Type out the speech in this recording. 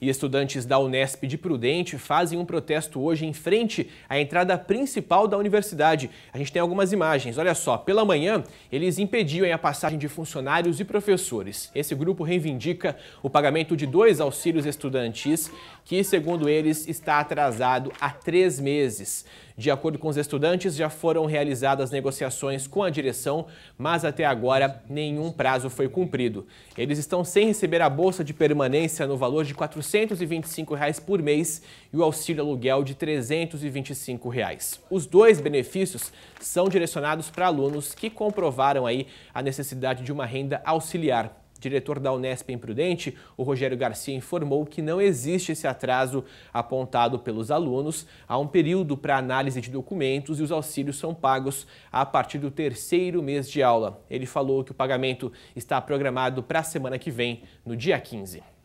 E estudantes da Unesp de Prudente fazem um protesto hoje em frente à entrada principal da universidade. A gente tem algumas imagens. Olha só, pela manhã eles impediam a passagem de funcionários e professores. Esse grupo reivindica o pagamento de dois auxílios estudantis, que, segundo eles, está atrasado há três meses. De acordo com os estudantes, já foram realizadas negociações com a direção, mas até agora nenhum prazo foi cumprido. Eles estão sem receber a bolsa de permanência no valor de R$ 425 reais por mês e o auxílio aluguel de R$ 325. Reais. Os dois benefícios são direcionados para alunos que comprovaram aí a necessidade de uma renda auxiliar diretor da Unesp em Prudente, o Rogério Garcia, informou que não existe esse atraso apontado pelos alunos. Há um período para análise de documentos e os auxílios são pagos a partir do terceiro mês de aula. Ele falou que o pagamento está programado para a semana que vem, no dia 15.